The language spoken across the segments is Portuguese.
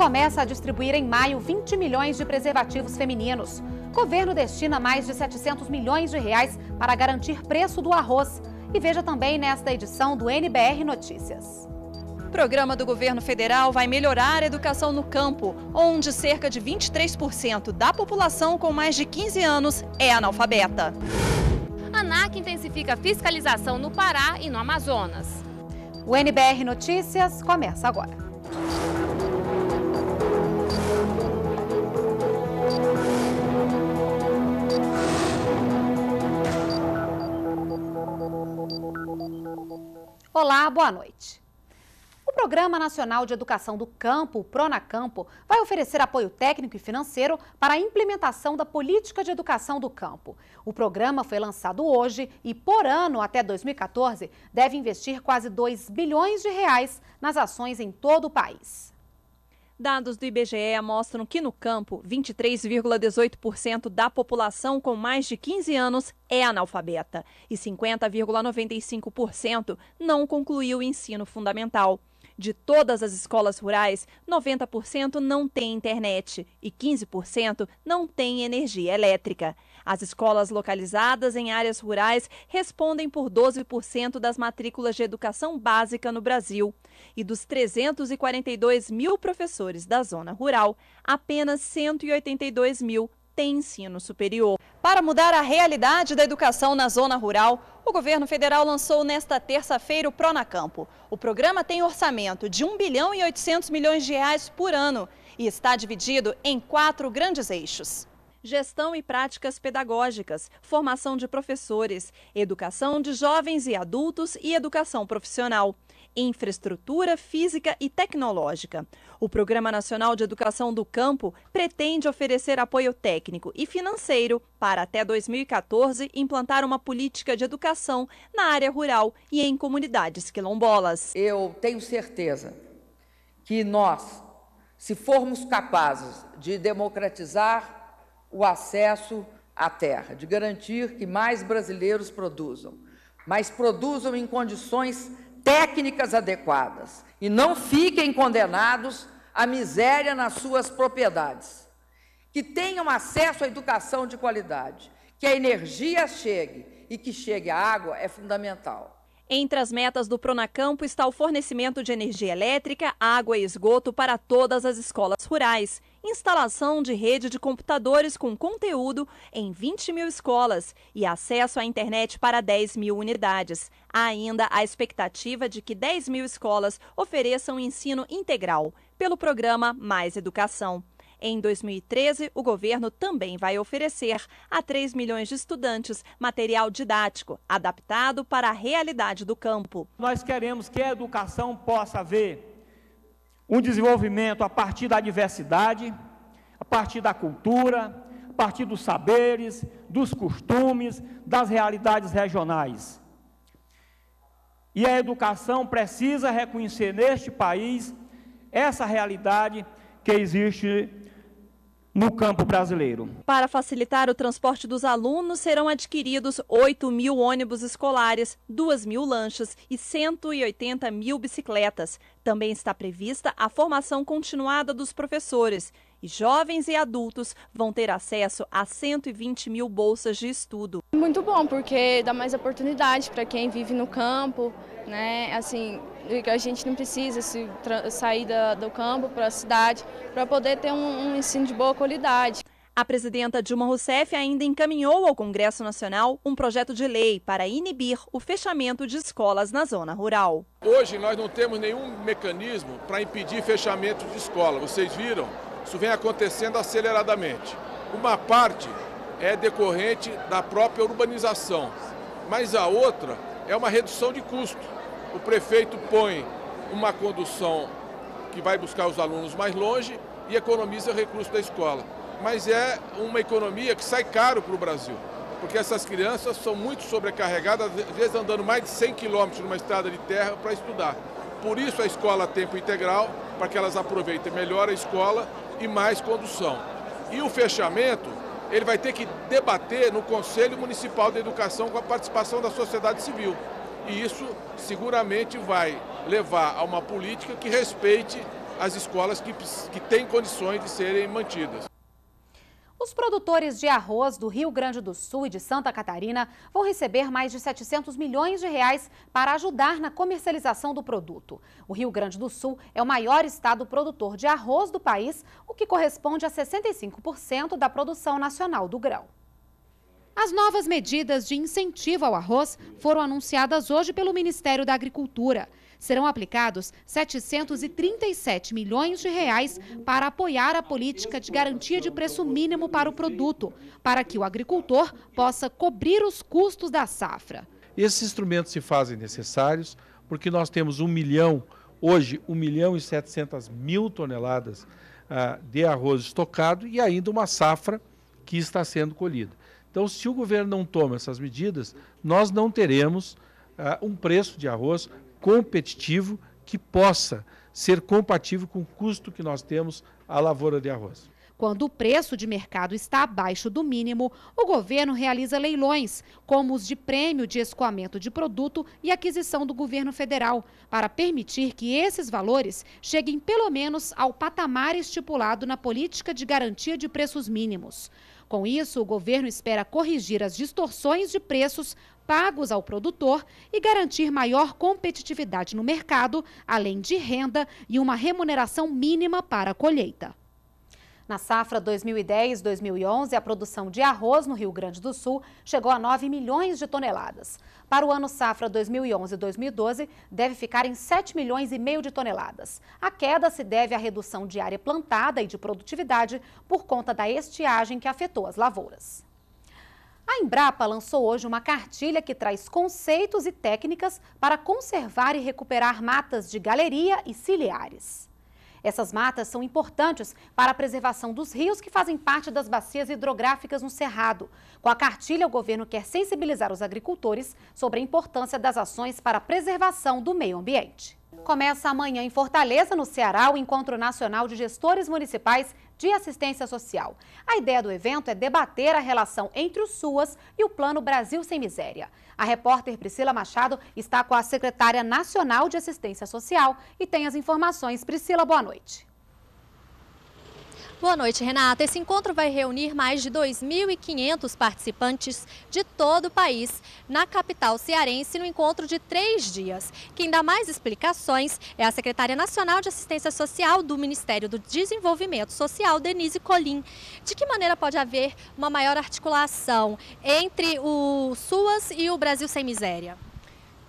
começa a distribuir em maio 20 milhões de preservativos femininos. governo destina mais de 700 milhões de reais para garantir preço do arroz. E veja também nesta edição do NBR Notícias. O programa do governo federal vai melhorar a educação no campo, onde cerca de 23% da população com mais de 15 anos é analfabeta. A ANAC intensifica a fiscalização no Pará e no Amazonas. O NBR Notícias começa agora. Olá, boa noite. O Programa Nacional de Educação do Campo, o Pronacampo, vai oferecer apoio técnico e financeiro para a implementação da política de educação do campo. O programa foi lançado hoje e, por ano até 2014, deve investir quase 2 bilhões de reais nas ações em todo o país. Dados do IBGE mostram que no campo, 23,18% da população com mais de 15 anos é analfabeta e 50,95% não concluiu o ensino fundamental. De todas as escolas rurais, 90% não tem internet e 15% não tem energia elétrica. As escolas localizadas em áreas rurais respondem por 12% das matrículas de educação básica no Brasil. E dos 342 mil professores da zona rural, apenas 182 mil tem ensino superior. Para mudar a realidade da educação na zona rural, o governo federal lançou nesta terça-feira o Pronacampo. O programa tem orçamento de 1 bilhão e 800 milhões de reais por ano e está dividido em quatro grandes eixos gestão e práticas pedagógicas, formação de professores, educação de jovens e adultos e educação profissional infraestrutura física e tecnológica. O Programa Nacional de Educação do Campo pretende oferecer apoio técnico e financeiro para, até 2014, implantar uma política de educação na área rural e em comunidades quilombolas. Eu tenho certeza que nós, se formos capazes de democratizar o acesso à terra, de garantir que mais brasileiros produzam, mas produzam em condições técnicas adequadas e não fiquem condenados à miséria nas suas propriedades. Que tenham acesso à educação de qualidade, que a energia chegue e que chegue a água é fundamental. Entre as metas do Pronacampo está o fornecimento de energia elétrica, água e esgoto para todas as escolas rurais instalação de rede de computadores com conteúdo em 20 mil escolas e acesso à internet para 10 mil unidades. Há ainda a expectativa de que 10 mil escolas ofereçam ensino integral pelo programa Mais Educação. Em 2013, o governo também vai oferecer a 3 milhões de estudantes material didático adaptado para a realidade do campo. Nós queremos que a educação possa ver um desenvolvimento a partir da diversidade, a partir da cultura, a partir dos saberes, dos costumes, das realidades regionais. E a educação precisa reconhecer neste país essa realidade que existe no campo brasileiro. Para facilitar o transporte dos alunos, serão adquiridos 8 mil ônibus escolares, 2 mil lanchas e 180 mil bicicletas. Também está prevista a formação continuada dos professores e jovens e adultos vão ter acesso a 120 mil bolsas de estudo. Muito bom, porque dá mais oportunidade para quem vive no campo, né? Assim, a gente não precisa se sair da, do campo para a cidade para poder ter um, um ensino de boa qualidade. A presidenta Dilma Rousseff ainda encaminhou ao Congresso Nacional um projeto de lei para inibir o fechamento de escolas na zona rural. Hoje nós não temos nenhum mecanismo para impedir fechamento de escola. Vocês viram isso vem acontecendo aceleradamente. Uma parte é decorrente da própria urbanização, mas a outra é uma redução de custo. O prefeito põe uma condução que vai buscar os alunos mais longe e economiza recursos da escola. Mas é uma economia que sai caro para o Brasil, porque essas crianças são muito sobrecarregadas, às vezes andando mais de 100 quilômetros numa estrada de terra para estudar. Por isso a escola a tempo integral, para que elas aproveitem melhor a escola e mais condução. E o fechamento, ele vai ter que debater no Conselho Municipal de Educação com a participação da sociedade civil. E isso seguramente vai levar a uma política que respeite as escolas que, que têm condições de serem mantidas. Os produtores de arroz do Rio Grande do Sul e de Santa Catarina vão receber mais de 700 milhões de reais para ajudar na comercialização do produto. O Rio Grande do Sul é o maior estado produtor de arroz do país, o que corresponde a 65% da produção nacional do grão. As novas medidas de incentivo ao arroz foram anunciadas hoje pelo Ministério da Agricultura serão aplicados 737 milhões de reais para apoiar a política de garantia de preço mínimo para o produto, para que o agricultor possa cobrir os custos da safra. Esses instrumentos se fazem necessários porque nós temos um milhão, hoje, 1 milhão e 700 mil toneladas ah, de arroz estocado e ainda uma safra que está sendo colhida. Então, se o governo não toma essas medidas, nós não teremos uh, um preço de arroz competitivo que possa ser compatível com o custo que nós temos à lavoura de arroz. Quando o preço de mercado está abaixo do mínimo, o governo realiza leilões, como os de prêmio de escoamento de produto e aquisição do governo federal, para permitir que esses valores cheguem pelo menos ao patamar estipulado na política de garantia de preços mínimos. Com isso, o governo espera corrigir as distorções de preços pagos ao produtor e garantir maior competitividade no mercado, além de renda e uma remuneração mínima para a colheita. Na safra 2010-2011, a produção de arroz no Rio Grande do Sul chegou a 9 milhões de toneladas. Para o ano safra 2011-2012, deve ficar em 7 milhões e meio de toneladas. A queda se deve à redução de área plantada e de produtividade por conta da estiagem que afetou as lavouras. A Embrapa lançou hoje uma cartilha que traz conceitos e técnicas para conservar e recuperar matas de galeria e ciliares. Essas matas são importantes para a preservação dos rios que fazem parte das bacias hidrográficas no Cerrado. Com a cartilha, o governo quer sensibilizar os agricultores sobre a importância das ações para a preservação do meio ambiente. Começa amanhã em Fortaleza, no Ceará, o Encontro Nacional de Gestores Municipais de Assistência Social. A ideia do evento é debater a relação entre o SUAS e o Plano Brasil Sem Miséria. A repórter Priscila Machado está com a secretária nacional de Assistência Social e tem as informações. Priscila, boa noite. Boa noite, Renata. Esse encontro vai reunir mais de 2.500 participantes de todo o país na capital cearense no encontro de três dias. Quem dá mais explicações é a secretária nacional de assistência social do Ministério do Desenvolvimento Social, Denise Colim. De que maneira pode haver uma maior articulação entre o SUAS e o Brasil Sem Miséria?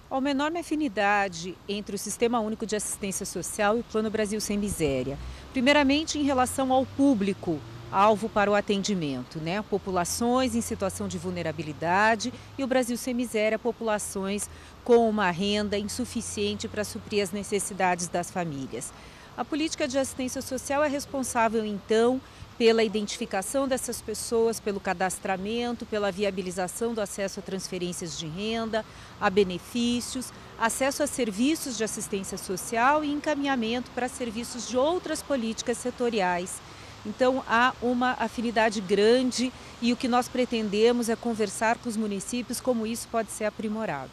Há uma enorme afinidade entre o Sistema Único de Assistência Social e o Plano Brasil Sem Miséria. Primeiramente, em relação ao público alvo para o atendimento, né? Populações em situação de vulnerabilidade e o Brasil sem miséria, populações com uma renda insuficiente para suprir as necessidades das famílias. A política de assistência social é responsável, então, pela identificação dessas pessoas, pelo cadastramento, pela viabilização do acesso a transferências de renda, a benefícios, acesso a serviços de assistência social e encaminhamento para serviços de outras políticas setoriais. Então há uma afinidade grande e o que nós pretendemos é conversar com os municípios como isso pode ser aprimorado.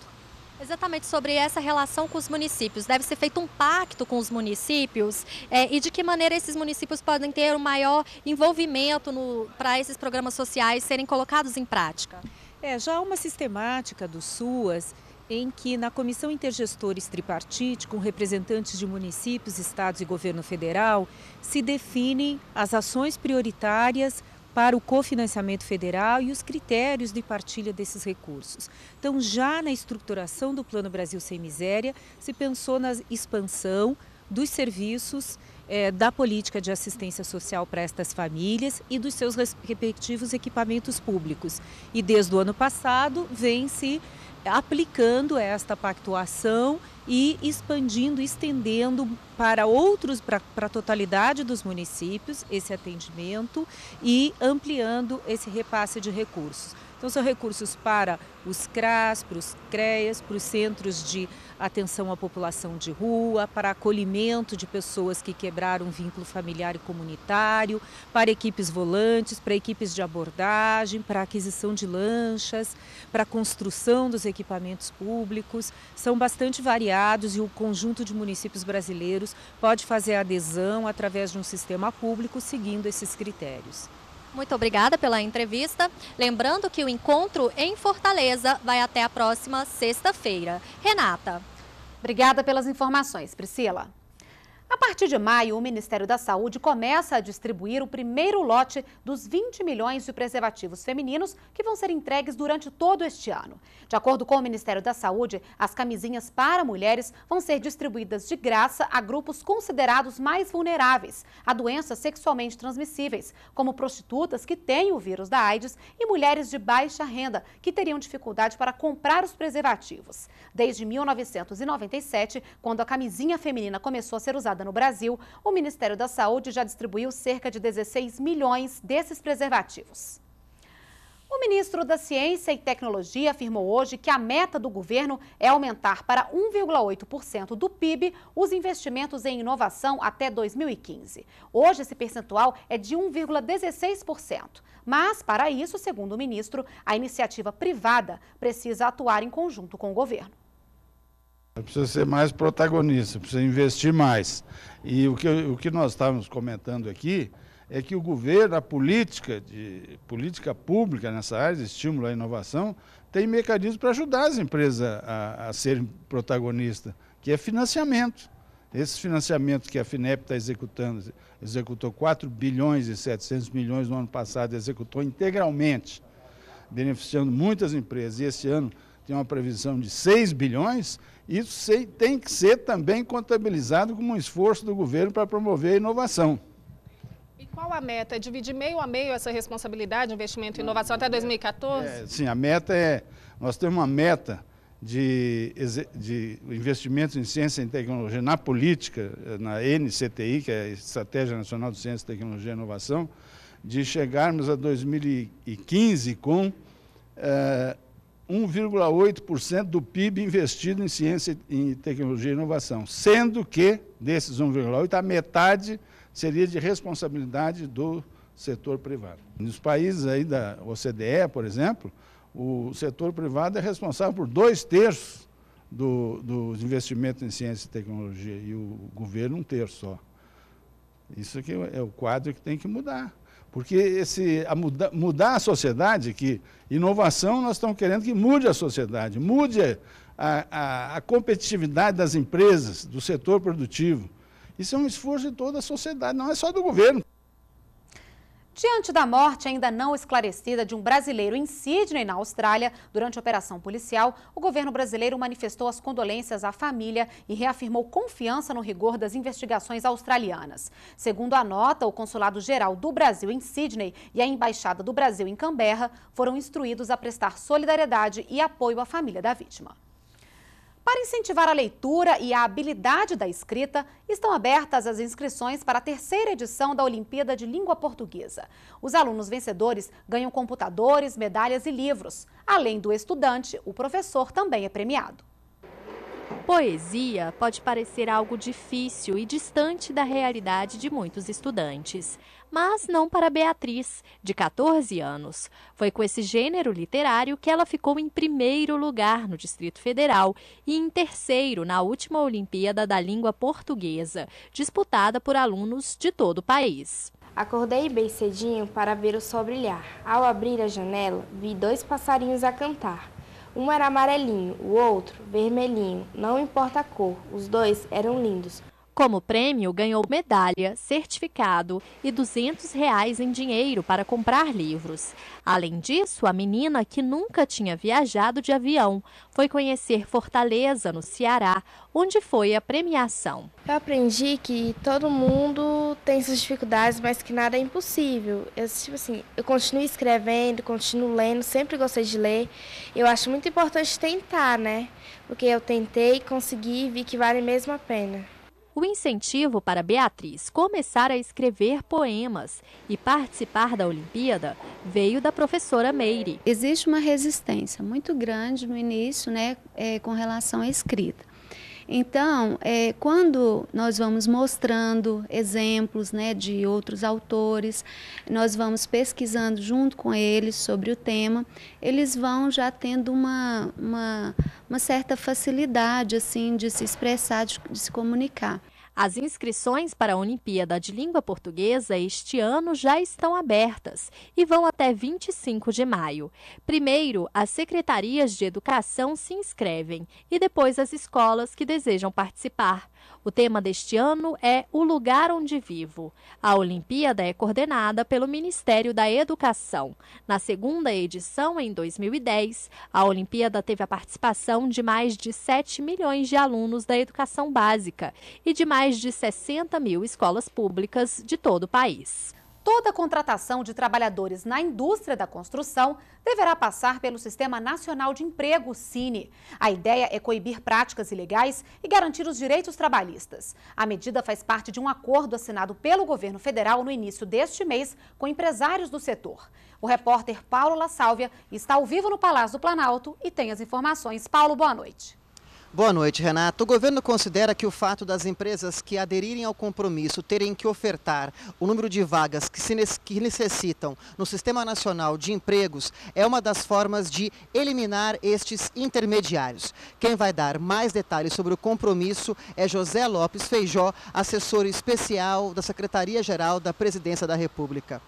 Exatamente sobre essa relação com os municípios. Deve ser feito um pacto com os municípios é, e de que maneira esses municípios podem ter um maior envolvimento para esses programas sociais serem colocados em prática. É, já há uma sistemática do SUAS em que, na comissão intergestores tripartite, com representantes de municípios, estados e governo federal, se definem as ações prioritárias para o cofinanciamento federal e os critérios de partilha desses recursos. Então, já na estruturação do Plano Brasil Sem Miséria, se pensou na expansão dos serviços eh, da política de assistência social para estas famílias e dos seus respectivos equipamentos públicos. E desde o ano passado vem se aplicando esta pactuação e expandindo, estendendo para outros, para, para a totalidade dos municípios esse atendimento e ampliando esse repasse de recursos. Então, são recursos para os CRAS, para os CREAS, para os centros de atenção à população de rua, para acolhimento de pessoas que quebraram vínculo familiar e comunitário, para equipes volantes, para equipes de abordagem, para aquisição de lanchas, para construção dos equipamentos públicos. São bastante variados e o conjunto de municípios brasileiros pode fazer adesão através de um sistema público seguindo esses critérios. Muito obrigada pela entrevista. Lembrando que o encontro em Fortaleza vai até a próxima sexta-feira. Renata. Obrigada pelas informações, Priscila partir de maio, o Ministério da Saúde começa a distribuir o primeiro lote dos 20 milhões de preservativos femininos que vão ser entregues durante todo este ano. De acordo com o Ministério da Saúde, as camisinhas para mulheres vão ser distribuídas de graça a grupos considerados mais vulneráveis a doenças sexualmente transmissíveis, como prostitutas que têm o vírus da AIDS e mulheres de baixa renda que teriam dificuldade para comprar os preservativos. Desde 1997, quando a camisinha feminina começou a ser usada no Brasil, o Ministério da Saúde já distribuiu cerca de 16 milhões desses preservativos. O ministro da Ciência e Tecnologia afirmou hoje que a meta do governo é aumentar para 1,8% do PIB os investimentos em inovação até 2015. Hoje, esse percentual é de 1,16%. Mas, para isso, segundo o ministro, a iniciativa privada precisa atuar em conjunto com o governo. Precisa ser mais protagonista, precisa investir mais. E o que, o que nós estávamos comentando aqui é que o governo, a política, de, política pública nessa área de estímulo à inovação, tem mecanismos para ajudar as empresas a, a serem protagonistas, que é financiamento. Esse financiamento que a FINEP está executando, executou 4 bilhões e 700 milhões no ano passado, executou integralmente, beneficiando muitas empresas. E esse ano tem uma previsão de 6 bilhões, isso tem que ser também contabilizado como um esforço do governo para promover a inovação. E qual a meta? É dividir meio a meio essa responsabilidade, investimento e inovação até 2014? É, sim, a meta é. Nós temos uma meta de, de investimentos em ciência e tecnologia na política, na NCTI, que é a Estratégia Nacional de Ciência, Tecnologia e Inovação, de chegarmos a 2015 com. Uh, 1,8% do PIB investido em ciência, em tecnologia e inovação, sendo que desses 1,8 a metade seria de responsabilidade do setor privado. Nos países aí da OCDE, por exemplo, o setor privado é responsável por dois terços do, dos investimentos em ciência e tecnologia e o governo um terço só. Isso aqui é o quadro que tem que mudar. Porque esse, a muda, mudar a sociedade, que inovação nós estamos querendo que mude a sociedade, mude a, a, a competitividade das empresas, do setor produtivo. Isso é um esforço de toda a sociedade, não é só do governo. Diante da morte ainda não esclarecida de um brasileiro em Sydney, na Austrália, durante a operação policial, o governo brasileiro manifestou as condolências à família e reafirmou confiança no rigor das investigações australianas. Segundo a nota, o Consulado Geral do Brasil em Sydney e a Embaixada do Brasil em Canberra foram instruídos a prestar solidariedade e apoio à família da vítima. Para incentivar a leitura e a habilidade da escrita, estão abertas as inscrições para a terceira edição da Olimpíada de Língua Portuguesa. Os alunos vencedores ganham computadores, medalhas e livros. Além do estudante, o professor também é premiado. Poesia pode parecer algo difícil e distante da realidade de muitos estudantes mas não para Beatriz, de 14 anos. Foi com esse gênero literário que ela ficou em primeiro lugar no Distrito Federal e em terceiro na última Olimpíada da Língua Portuguesa, disputada por alunos de todo o país. Acordei bem cedinho para ver o sol brilhar. Ao abrir a janela, vi dois passarinhos a cantar. Um era amarelinho, o outro vermelhinho, não importa a cor, os dois eram lindos. Como prêmio, ganhou medalha, certificado e R$ 200 reais em dinheiro para comprar livros. Além disso, a menina, que nunca tinha viajado de avião, foi conhecer Fortaleza, no Ceará, onde foi a premiação. Eu aprendi que todo mundo tem suas dificuldades, mas que nada é impossível. Eu, tipo assim, eu continuo escrevendo, continuo lendo, sempre gostei de ler. Eu acho muito importante tentar, né? Porque eu tentei, consegui e vi que vale mesmo a pena o incentivo para Beatriz começar a escrever poemas e participar da Olimpíada veio da professora Meire. Existe uma resistência muito grande no início, né, é, com relação à escrita. Então, é, quando nós vamos mostrando exemplos né, de outros autores, nós vamos pesquisando junto com eles sobre o tema, eles vão já tendo uma, uma, uma certa facilidade assim de se expressar, de, de se comunicar. As inscrições para a Olimpíada de Língua Portuguesa este ano já estão abertas e vão até 25 de maio. Primeiro, as secretarias de educação se inscrevem e depois as escolas que desejam participar. O tema deste ano é O Lugar Onde Vivo. A Olimpíada é coordenada pelo Ministério da Educação. Na segunda edição, em 2010, a Olimpíada teve a participação de mais de 7 milhões de alunos da educação básica e de mais de 60 mil escolas públicas de todo o país. Toda contratação de trabalhadores na indústria da construção deverá passar pelo Sistema Nacional de Emprego, Cine. A ideia é coibir práticas ilegais e garantir os direitos trabalhistas. A medida faz parte de um acordo assinado pelo governo federal no início deste mês com empresários do setor. O repórter Paulo La Sálvia está ao vivo no Palácio do Planalto e tem as informações. Paulo, boa noite. Boa noite, Renato. O governo considera que o fato das empresas que aderirem ao compromisso terem que ofertar o número de vagas que, se que necessitam no Sistema Nacional de Empregos é uma das formas de eliminar estes intermediários. Quem vai dar mais detalhes sobre o compromisso é José Lopes Feijó, assessor especial da Secretaria-Geral da Presidência da República.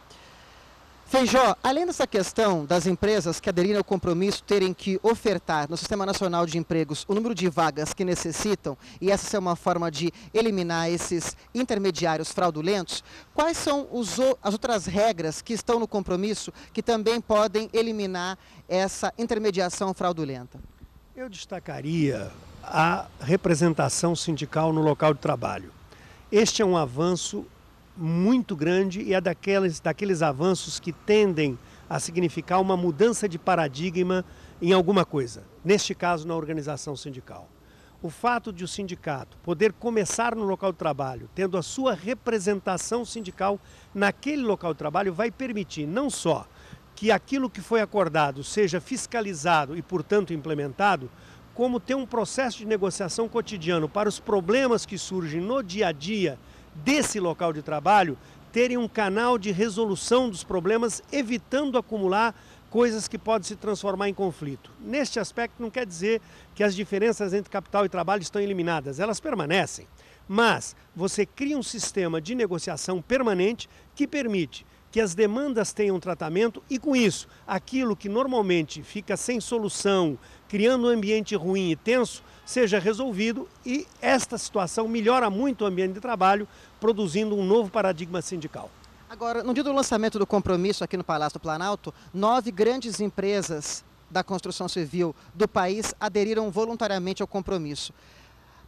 Feijó, além dessa questão das empresas que aderiram ao compromisso terem que ofertar no Sistema Nacional de Empregos o número de vagas que necessitam, e essa é uma forma de eliminar esses intermediários fraudulentos, quais são os, as outras regras que estão no compromisso que também podem eliminar essa intermediação fraudulenta? Eu destacaria a representação sindical no local de trabalho. Este é um avanço muito grande e é daqueles, daqueles avanços que tendem a significar uma mudança de paradigma em alguma coisa, neste caso na organização sindical. O fato de o sindicato poder começar no local de trabalho, tendo a sua representação sindical naquele local de trabalho, vai permitir não só que aquilo que foi acordado seja fiscalizado e, portanto, implementado, como ter um processo de negociação cotidiano para os problemas que surgem no dia a dia desse local de trabalho terem um canal de resolução dos problemas, evitando acumular coisas que podem se transformar em conflito. Neste aspecto, não quer dizer que as diferenças entre capital e trabalho estão eliminadas, elas permanecem. Mas você cria um sistema de negociação permanente que permite que as demandas tenham tratamento e, com isso, aquilo que normalmente fica sem solução, criando um ambiente ruim e tenso, seja resolvido e esta situação melhora muito o ambiente de trabalho, produzindo um novo paradigma sindical. Agora, no dia do lançamento do compromisso aqui no Palácio do Planalto, nove grandes empresas da construção civil do país aderiram voluntariamente ao compromisso.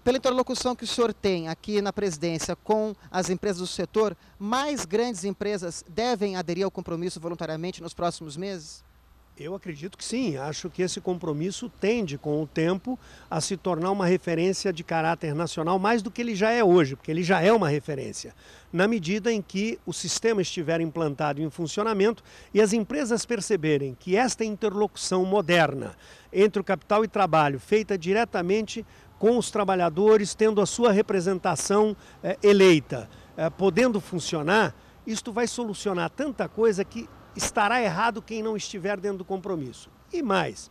Pela interlocução que o senhor tem aqui na presidência com as empresas do setor, mais grandes empresas devem aderir ao compromisso voluntariamente nos próximos meses? Eu acredito que sim. Acho que esse compromisso tende, com o tempo, a se tornar uma referência de caráter nacional mais do que ele já é hoje, porque ele já é uma referência. Na medida em que o sistema estiver implantado em funcionamento e as empresas perceberem que esta interlocução moderna entre o capital e trabalho, feita diretamente com os trabalhadores, tendo a sua representação eh, eleita, eh, podendo funcionar, isto vai solucionar tanta coisa que estará errado quem não estiver dentro do compromisso. E mais,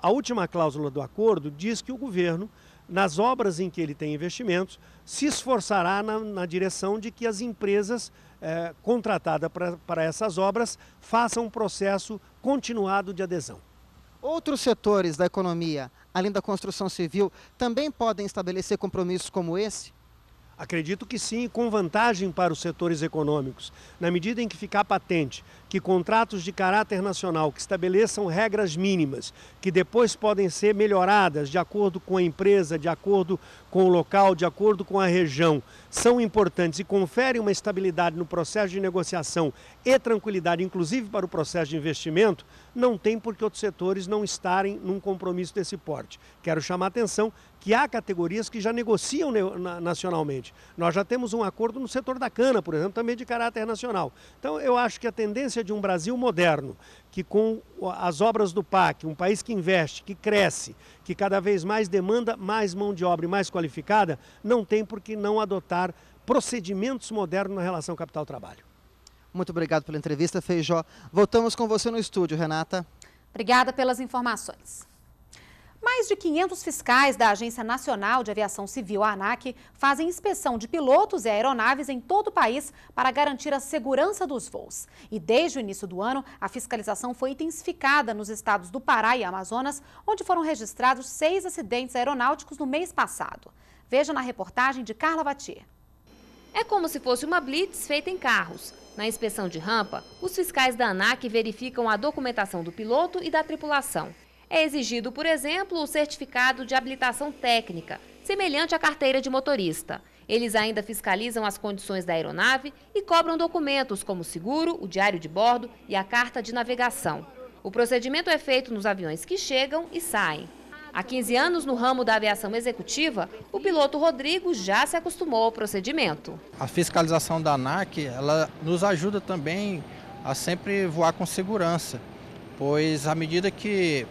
a última cláusula do acordo diz que o governo, nas obras em que ele tem investimentos, se esforçará na, na direção de que as empresas eh, contratadas para essas obras façam um processo continuado de adesão. Outros setores da economia, além da construção civil, também podem estabelecer compromissos como esse? Acredito que sim, com vantagem para os setores econômicos, na medida em que ficar patente que contratos de caráter nacional que estabeleçam regras mínimas, que depois podem ser melhoradas de acordo com a empresa, de acordo com o local, de acordo com a região, são importantes e conferem uma estabilidade no processo de negociação e tranquilidade, inclusive para o processo de investimento, não tem por que outros setores não estarem num compromisso desse porte. Quero chamar a atenção que há categorias que já negociam nacionalmente. Nós já temos um acordo no setor da cana, por exemplo, também de caráter nacional. Então, eu acho que a tendência de um Brasil moderno, que com as obras do PAC, um país que investe, que cresce, que cada vez mais demanda mais mão de obra e mais qualificada, não tem por que não adotar procedimentos modernos na relação capital-trabalho. Muito obrigado pela entrevista, Feijó. Voltamos com você no estúdio, Renata. Obrigada pelas informações. Mais de 500 fiscais da Agência Nacional de Aviação Civil, a ANAC, fazem inspeção de pilotos e aeronaves em todo o país para garantir a segurança dos voos. E desde o início do ano, a fiscalização foi intensificada nos estados do Pará e Amazonas, onde foram registrados seis acidentes aeronáuticos no mês passado. Veja na reportagem de Carla Batir. É como se fosse uma blitz feita em carros. Na inspeção de rampa, os fiscais da ANAC verificam a documentação do piloto e da tripulação. É exigido, por exemplo, o certificado de habilitação técnica, semelhante à carteira de motorista. Eles ainda fiscalizam as condições da aeronave e cobram documentos como o seguro, o diário de bordo e a carta de navegação. O procedimento é feito nos aviões que chegam e saem. Há 15 anos no ramo da aviação executiva, o piloto Rodrigo já se acostumou ao procedimento. A fiscalização da ANAC ela nos ajuda também a sempre voar com segurança, pois à medida que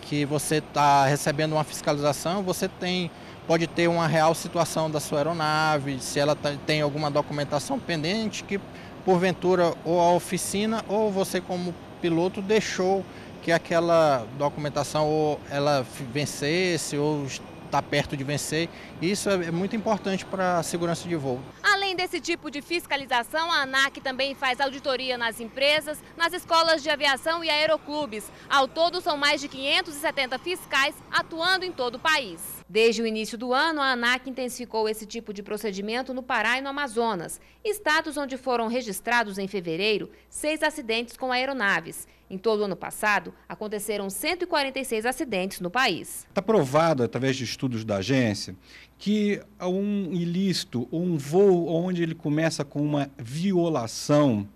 que você está recebendo uma fiscalização, você tem pode ter uma real situação da sua aeronave, se ela tá, tem alguma documentação pendente que porventura ou a oficina ou você como piloto deixou que aquela documentação ou ela vencesse ou está perto de vencer. Isso é, é muito importante para a segurança de voo. Além desse tipo de fiscalização, a ANAC também faz auditoria nas empresas, nas escolas de aviação e aeroclubes. Ao todo, são mais de 570 fiscais atuando em todo o país. Desde o início do ano, a ANAC intensificou esse tipo de procedimento no Pará e no Amazonas, estados onde foram registrados em fevereiro seis acidentes com aeronaves. Em todo o ano passado, aconteceram 146 acidentes no país. Está provado, através de estudos da agência, que um ilícito, um voo onde ele começa com uma violação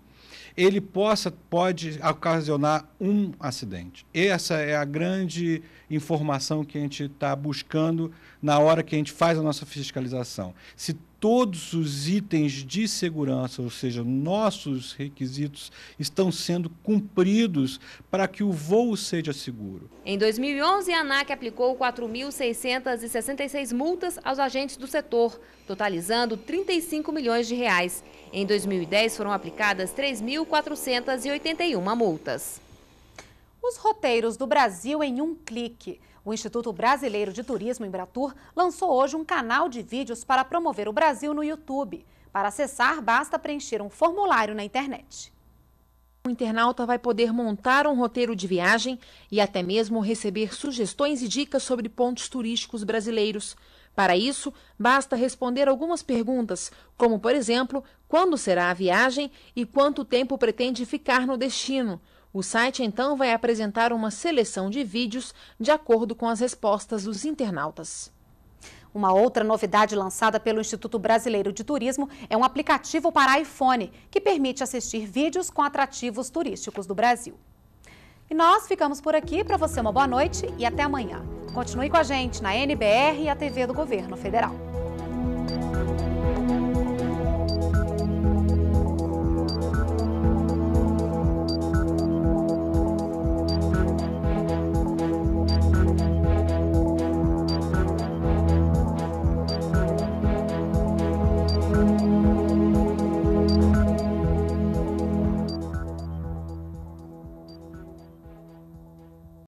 ele possa pode ocasionar um acidente. Essa é a grande informação que a gente está buscando na hora que a gente faz a nossa fiscalização. Se todos os itens de segurança, ou seja, nossos requisitos, estão sendo cumpridos para que o voo seja seguro. Em 2011, a ANAC aplicou 4.666 multas aos agentes do setor, totalizando 35 milhões de reais. Em 2010, foram aplicadas 3.481 multas. Os roteiros do Brasil em um clique. O Instituto Brasileiro de Turismo, Embratur, lançou hoje um canal de vídeos para promover o Brasil no YouTube. Para acessar, basta preencher um formulário na internet. O internauta vai poder montar um roteiro de viagem e até mesmo receber sugestões e dicas sobre pontos turísticos brasileiros. Para isso, basta responder algumas perguntas, como, por exemplo, quando será a viagem e quanto tempo pretende ficar no destino. O site então vai apresentar uma seleção de vídeos de acordo com as respostas dos internautas. Uma outra novidade lançada pelo Instituto Brasileiro de Turismo é um aplicativo para iPhone que permite assistir vídeos com atrativos turísticos do Brasil. E nós ficamos por aqui. Para você, uma boa noite e até amanhã. Continue com a gente na NBR e a TV do Governo Federal.